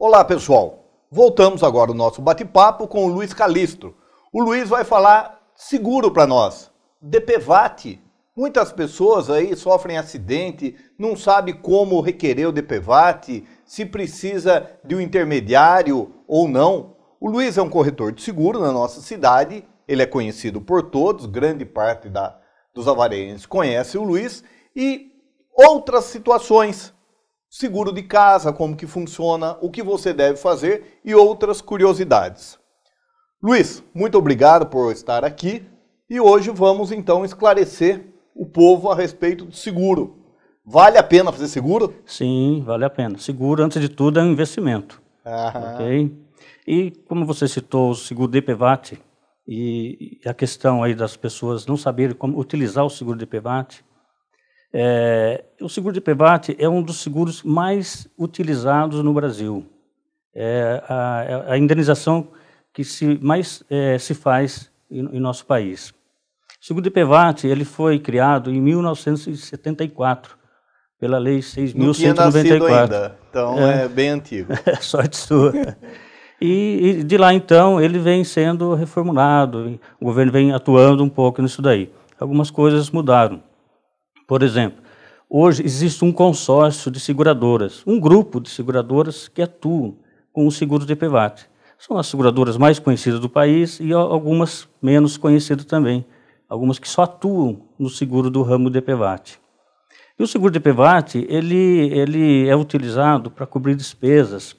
Olá, pessoal. Voltamos agora o nosso bate-papo com o Luiz Calistro. O Luiz vai falar seguro para nós, DPVAT. Muitas pessoas aí sofrem acidente, não sabe como requerer o DPVAT, se precisa de um intermediário ou não. O Luiz é um corretor de seguro na nossa cidade, ele é conhecido por todos, grande parte da, dos avarenses conhece o Luiz e outras situações seguro de casa, como que funciona, o que você deve fazer e outras curiosidades. Luiz, muito obrigado por estar aqui e hoje vamos então esclarecer o povo a respeito do seguro. Vale a pena fazer seguro? Sim, vale a pena. Seguro, antes de tudo, é um investimento. Ok? E como você citou o seguro de DPVAT e a questão aí das pessoas não saberem como utilizar o seguro de DPVAT, é, o seguro de PEBAT é um dos seguros mais utilizados no Brasil. É a, é a indenização que se, mais é, se faz em, em, nosso país. O seguro de PEVAT ele foi criado em 1974 pela Lei 6.194. então é, é bem antigo. É sorte sua. e, e, de lá então ele vem sendo reformulado, o governo vem atuando um pouco nisso daí. Algumas coisas mudaram. Por exemplo, hoje existe um consórcio de seguradoras, um grupo de seguradoras que atuam com o seguro de PVAT. São as seguradoras mais conhecidas do país e algumas menos conhecidas também, algumas que só atuam no seguro do ramo de PVAT. E o seguro de PVAT, ele, ele é utilizado para cobrir despesas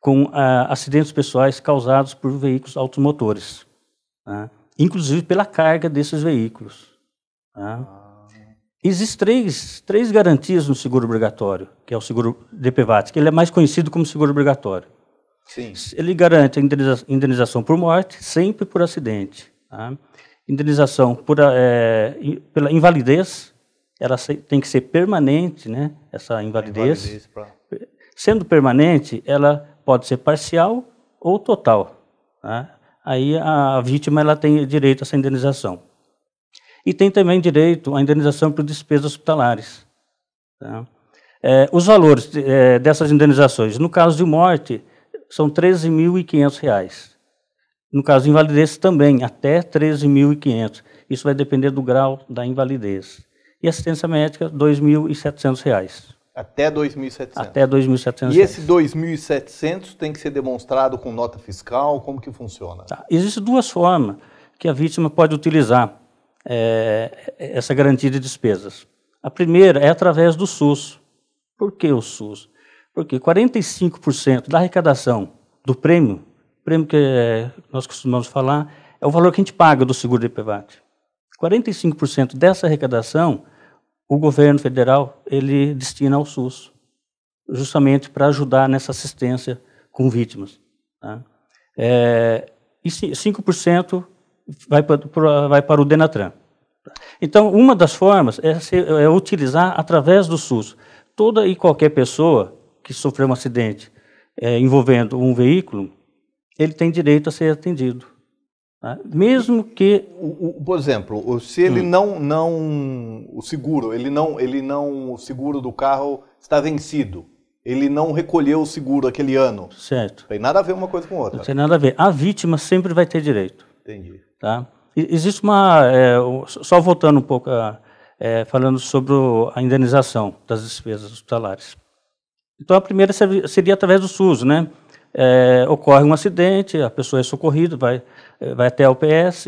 com ah, acidentes pessoais causados por veículos automotores, né? inclusive pela carga desses veículos. Né? Existem três, três garantias no seguro obrigatório, que é o seguro DPVAT, que ele é mais conhecido como seguro obrigatório. Sim. Ele garante a indenização por morte, sempre por acidente. Tá? Indenização por, é, pela invalidez, ela tem que ser permanente, né? essa invalidez. invalidez pra... Sendo permanente, ela pode ser parcial ou total. Tá? Aí a vítima ela tem direito a essa indenização. E tem também direito à indenização por despesas hospitalares. Tá? É, os valores é, dessas indenizações, no caso de morte, são R$ 13.500. No caso de invalidez também, até 13.500. Isso vai depender do grau da invalidez. E assistência médica, R$ 2.700. Até 2.700. Até 2.700. E esse 2.700 tem que ser demonstrado com nota fiscal? Como que funciona? Tá. Existem duas formas que a vítima pode utilizar é, essa garantia de despesas. A primeira é através do SUS. Por que o SUS? Porque 45% da arrecadação do prêmio, prêmio que é, nós costumamos falar, é o valor que a gente paga do seguro de IPVAT. 45% dessa arrecadação, o governo federal ele destina ao SUS, justamente para ajudar nessa assistência com vítimas. Tá? É, e 5% vai para, vai para o Denatran. Então, uma das formas é, é utilizar através do SUS. Toda e qualquer pessoa que sofreu um acidente é, envolvendo um veículo, ele tem direito a ser atendido. Tá? Mesmo que. O, o, por exemplo, se ele hum. não, não. O seguro, ele não, ele não. O seguro do carro está vencido. Ele não recolheu o seguro aquele ano. Certo. Tem nada a ver uma coisa com outra. Não tem nada a ver. A vítima sempre vai ter direito. Entendi. Tá? Existe uma, é, só voltando um pouco, a, é, falando sobre a indenização das despesas hospitalares. Então, a primeira seria através do SUS, né? É, ocorre um acidente, a pessoa é socorrida, vai, é, vai até a UPS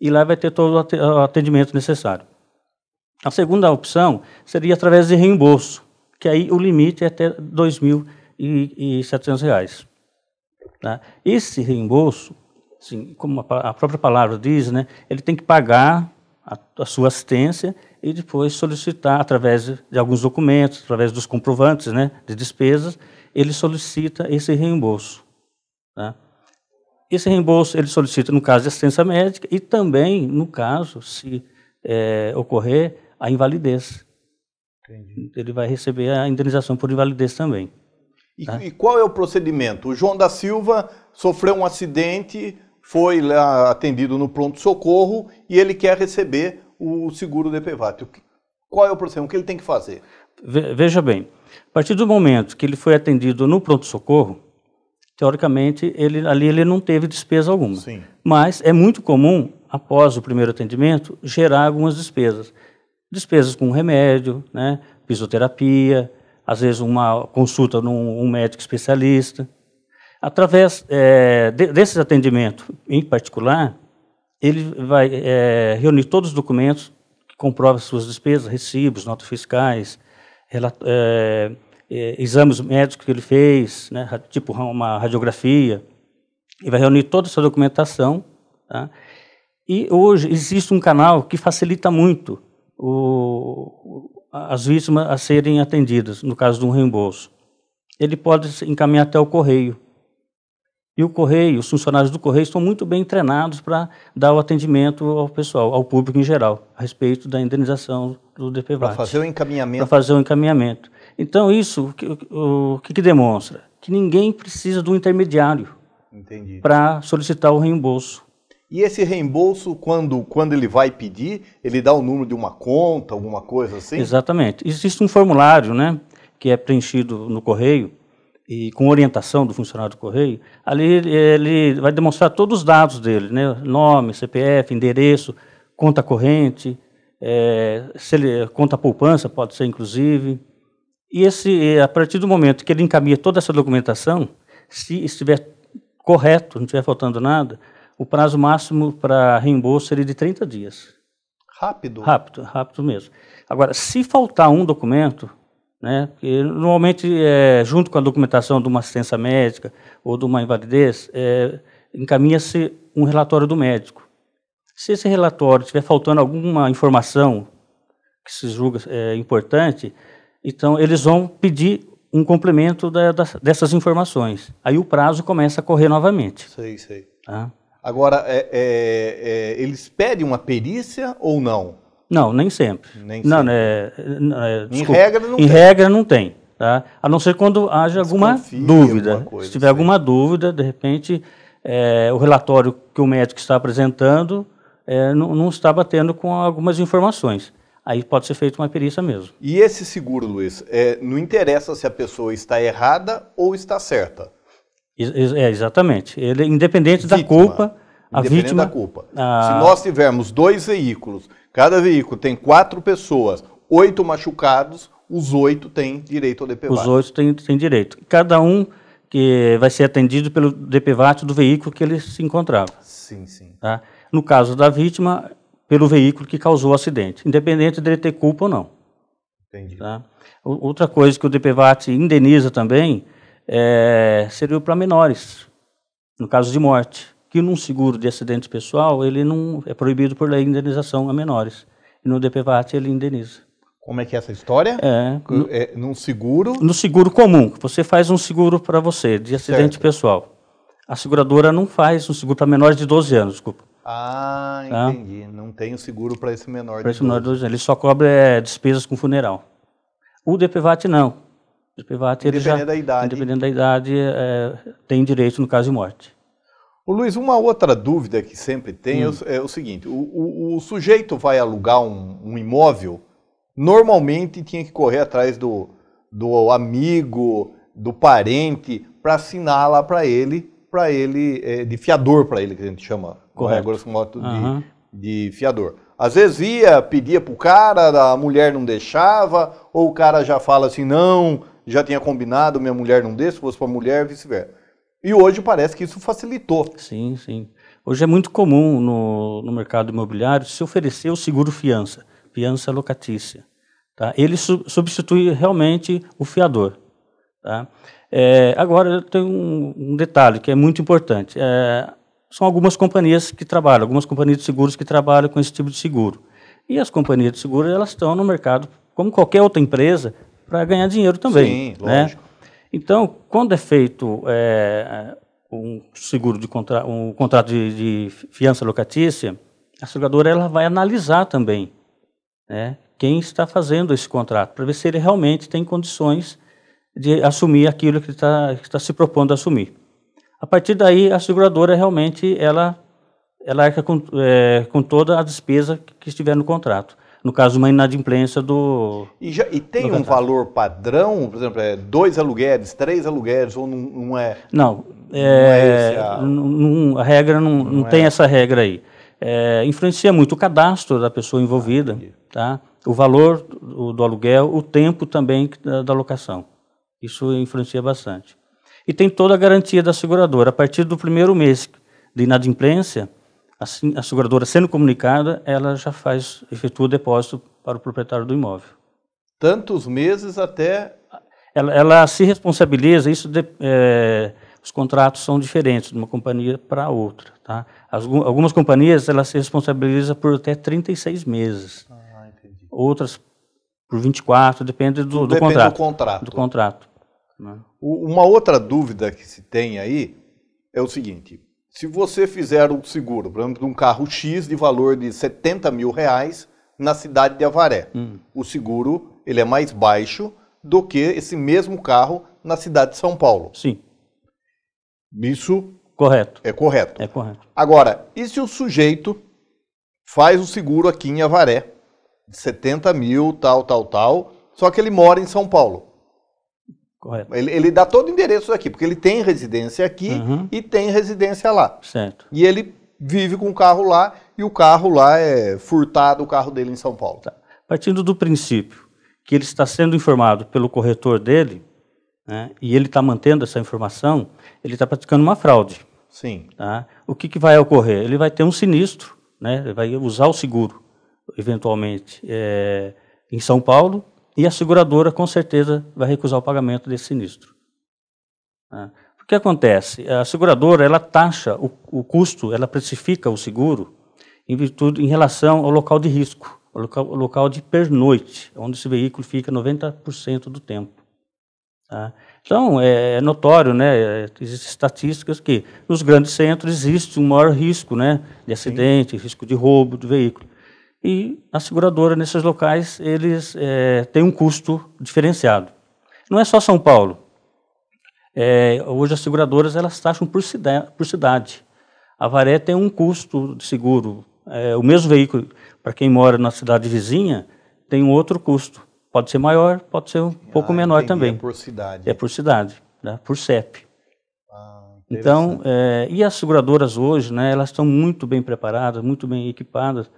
e lá vai ter todo o atendimento necessário. A segunda opção seria através de reembolso, que aí o limite é até R$ 2.700. Tá? Esse reembolso assim, como a própria palavra diz, né, ele tem que pagar a, a sua assistência e depois solicitar, através de, de alguns documentos, através dos comprovantes né, de despesas, ele solicita esse reembolso. Tá? Esse reembolso ele solicita no caso de assistência médica e também no caso, se é, ocorrer, a invalidez. Entendi. Ele vai receber a indenização por invalidez também. E, tá? e qual é o procedimento? O João da Silva sofreu um acidente, foi atendido no pronto-socorro e ele quer receber o seguro DPVAT. Qual é o procedimento? O que ele tem que fazer? Veja bem, a partir do momento que ele foi atendido no pronto-socorro, teoricamente, ele, ali ele não teve despesa alguma. Sim. Mas é muito comum, após o primeiro atendimento, gerar algumas despesas. Despesas com remédio, né, fisioterapia, às vezes uma consulta num um médico especialista. Através é, desse atendimento em particular, ele vai é, reunir todos os documentos que comprovam suas despesas, recibos, notas fiscais, relato, é, é, exames médicos que ele fez, né, tipo uma radiografia, e vai reunir toda essa documentação. Tá? E hoje existe um canal que facilita muito o, as vítimas a serem atendidas, no caso de um reembolso. Ele pode encaminhar até o correio. E o correio, os funcionários do correio estão muito bem treinados para dar o atendimento ao pessoal, ao público em geral, a respeito da indenização do DPVAT. Para fazer o encaminhamento. Para fazer o encaminhamento. Então, isso, o, o que, que demonstra? Que ninguém precisa de um intermediário para solicitar o reembolso. E esse reembolso, quando, quando ele vai pedir, ele dá o número de uma conta, alguma coisa assim? Exatamente. Existe um formulário né, que é preenchido no correio, e com orientação do funcionário do correio, ali ele vai demonstrar todos os dados dele, né? nome, CPF, endereço, conta corrente, é, ele, conta poupança, pode ser inclusive. E esse, a partir do momento que ele encaminha toda essa documentação, se estiver correto, não estiver faltando nada, o prazo máximo para reembolso seria de 30 dias. Rápido? Rápido, rápido mesmo. Agora, se faltar um documento, né? Porque, normalmente, é, junto com a documentação de uma assistência médica ou de uma invalidez, é, encaminha-se um relatório do médico. Se esse relatório estiver faltando alguma informação que se julga é, importante, então eles vão pedir um complemento da, da, dessas informações. Aí o prazo começa a correr novamente. Sei, sei. Tá? Agora, é, é, é eles pedem uma perícia ou não? Não, nem sempre. Nem não, sempre. É, é, desculpa, em regra não em tem. Regra não tem tá? A não ser quando haja alguma dúvida. Alguma coisa, Se tiver sim. alguma dúvida, de repente, é, o relatório que o médico está apresentando é, não, não está batendo com algumas informações aí pode ser feita uma perícia mesmo. E esse seguro, Luiz, é, não interessa se a pessoa está errada ou está certa. É, exatamente. Ele, independente Vítima. da culpa, independente vítima, da culpa. A... Ah. Se nós tivermos dois veículos, cada veículo tem quatro pessoas, oito machucados, os oito têm direito ao DPVAT. Os oito têm, têm direito. Cada um que vai ser atendido pelo DPVAT do veículo que ele se encontrava. Sim, sim. Tá? No caso da vítima, pelo veículo que causou o acidente, independente dele ter culpa ou não. Entendi. Tá? Outra coisa que o DPVAT indeniza também é, seria para menores, no caso de morte que num seguro de acidente pessoal ele não é proibido por lei indenização a menores. E no DPVAT ele indeniza. Como é que é essa história? É, no, é num seguro? No seguro comum. Você faz um seguro para você de acidente certo. pessoal. A seguradora não faz um seguro para menores de 12 anos, desculpa. Ah, tá? entendi. Não tem o seguro para esse menor pra de esse menor de 12 anos. Ele só cobre é, despesas com funeral. O DPVAT não. O DPVAT, ele já, da idade. Independente da idade, é, tem direito no caso de morte. O Luiz, uma outra dúvida que sempre tem é hum. é, o seguinte: o, o, o, sujeito vai alugar um, um imóvel, normalmente tinha que correr atrás do, do amigo, do parente, para assinar lá para ele, para ele, é, de fiador para ele, que a gente chama, é, Correto. com moto uhum. de, de fiador. Às vezes ia, pedia para o cara, a mulher não deixava, ou o cara já fala assim, não, já tinha combinado, minha mulher não deixa, se fosse para a mulher, vice-versa. E hoje parece que isso facilitou. Sim, sim. Hoje é muito comum no, no mercado imobiliário se oferecer o seguro fiança, fiança locatícia. Tá? Ele su substitui realmente o fiador. Tá? É, agora, tem um, um, detalhe que é muito importante. É, são algumas companhias que trabalham, algumas companhias de seguros que trabalham com esse tipo de seguro. E as companhias de seguros, elas estão no mercado, como qualquer outra empresa, para ganhar dinheiro também. Sim, né? lógico. Então, quando é feito é, é, um seguro de contra, um contrato de, de fiança locatícia, a seguradora ela vai analisar também né, quem está fazendo esse contrato, para ver se ele realmente tem condições de assumir aquilo que está, que está se propondo a assumir. A partir daí, a seguradora realmente ela, ela arca com, é, com toda a despesa que estiver no contrato no caso, uma inadimplência do. E, já, e tem um valor padrão, por exemplo, é dois aluguéis, três aluguéis, ou não, não é. Não, é, não é, é a... a... regra não, não, é. tem é. essa regra aí. É, influencia muito o cadastro da pessoa envolvida, ah, tá? o valor do, do aluguel, o tempo também da, da locação. Isso influencia bastante. E tem toda a garantia da seguradora. A partir do primeiro mês de inadimplência, assim, a seguradora sendo comunicada, ela já faz, efetua o depósito para o proprietário do imóvel. Tantos meses até... Ela, ela se responsabiliza, isso de, é, os contratos são diferentes de uma companhia para outra. Tá? As, algumas companhias ela se responsabiliza por até 36 meses. Ah, Outras por 24, depende do, Tudo do depende contrato. Do contrato. Do né? contrato Uma outra dúvida que se tem aí é o seguinte: se você fizer um seguro, por exemplo, de um carro X de valor de 70 mil reais na cidade de Avaré, hum. o seguro ele é mais baixo do que esse mesmo carro na cidade de São Paulo. Sim. Isso correto. é correto. É correto. Agora, e se o sujeito faz o seguro aqui em Avaré, de 70 mil, tal, tal, tal, só que ele mora em São Paulo? Correto. Ele, ele dá todo o endereço aqui, porque ele tem residência aqui uhum. e tem residência lá. Certo. E ele vive com o carro lá e o carro lá é furtado, o carro dele em São Paulo. Tá. Partindo do princípio que ele está sendo informado pelo corretor dele, né, e ele está mantendo essa informação, ele está praticando uma fraude. Sim. Tá? O que, que vai ocorrer? Ele vai ter um sinistro, né? ele vai usar o seguro, eventualmente, é, em São Paulo, e a seguradora, com certeza, vai recusar o pagamento desse sinistro. É. O que acontece? A seguradora ela taxa o, o custo, ela precifica o seguro em virtude em relação ao local de risco, ao local, ao local de pernoite, onde esse veículo fica 90% do tempo. Tá? Então, é, é, notório, né, é, existem estatísticas que nos grandes centros existe um maior risco né, de acidente, Sim. risco de roubo do veículo. E a seguradora nesses locais, eles é, têm um custo diferenciado. Não é só São Paulo. É, hoje as seguradoras, elas taxam por, cida por cidade. A Varé tem um custo de seguro. É, o mesmo veículo, para quem mora na cidade vizinha, tem um outro custo. Pode ser maior, pode ser um ah, pouco menor é também. É por cidade. É por cidade, né? por CEP. Ah, então, é, e as seguradoras hoje, né, elas estão muito bem preparadas, muito bem equipadas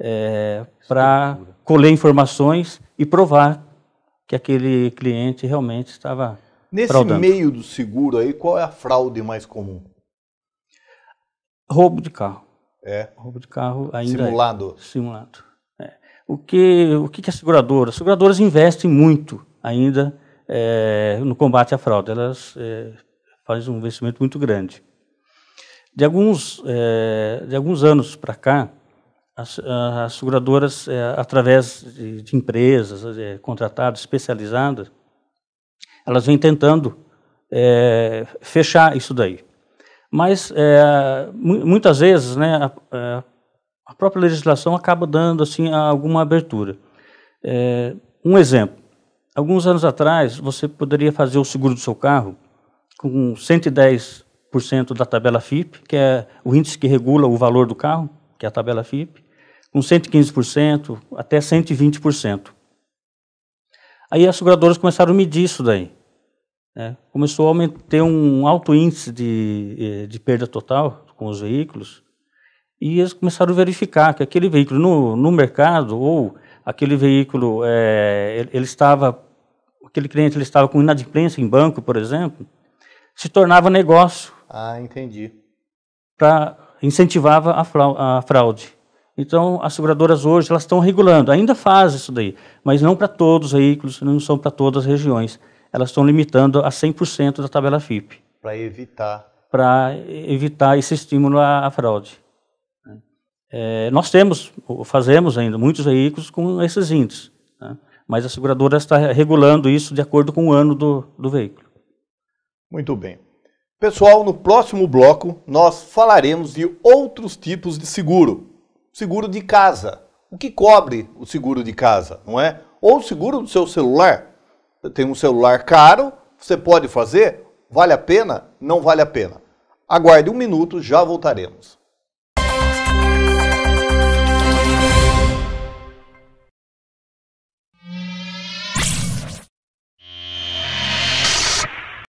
é, para colher informações e provar que aquele cliente realmente estava Nesse fraudando. meio do seguro aí, qual é a fraude mais comum? Roubo de carro. É. Roubo de carro ainda. É simulado. É. Simulado. É. O que o que, é seguradora? As seguradoras investem muito ainda é, no combate à fraude. Elas é, fazem um investimento muito grande. De alguns é, de alguns anos para cá, as, ah, as seguradoras, é, através de, de empresas é, contratadas, especializadas, elas vêm tentando é, fechar isso daí. Mas, é, muitas vezes, né, a, é, a, própria legislação acaba dando assim, alguma abertura. É, um exemplo. Alguns anos atrás, você poderia fazer o seguro do seu carro com 110% da tabela FIP, que é o índice que regula o valor do carro, que é a tabela FIP, com 115% até 120%. Aí as seguradoras começaram a medir isso daí. Né? Começou a ter um alto índice de, eh, de perda total com os veículos, e eles começaram a verificar que aquele veículo no, no mercado, ou aquele veículo, é, ele, ele, estava, aquele cliente ele estava com inadimplência em banco, por exemplo, se tornava negócio. Ah, entendi. Para incentivava a fraude. Então, as seguradoras hoje elas estão regulando, ainda faz isso daí, mas não para todos os veículos, não são para todas as regiões. Elas estão limitando a 100% da tabela FIP. Para evitar. Para evitar esse estímulo à, à fraude. É, nós temos, fazemos ainda, muitos veículos com esses índices, né? mas a seguradora está regulando isso de acordo com o ano do, do veículo. Muito bem. Pessoal, no próximo bloco nós falaremos de outros tipos de seguro. Seguro de casa. O que cobre o seguro de casa, não é? Ou o seguro do seu celular. Você tem um celular caro, você pode fazer? Vale a pena? Não vale a pena? Aguarde um minuto, já voltaremos.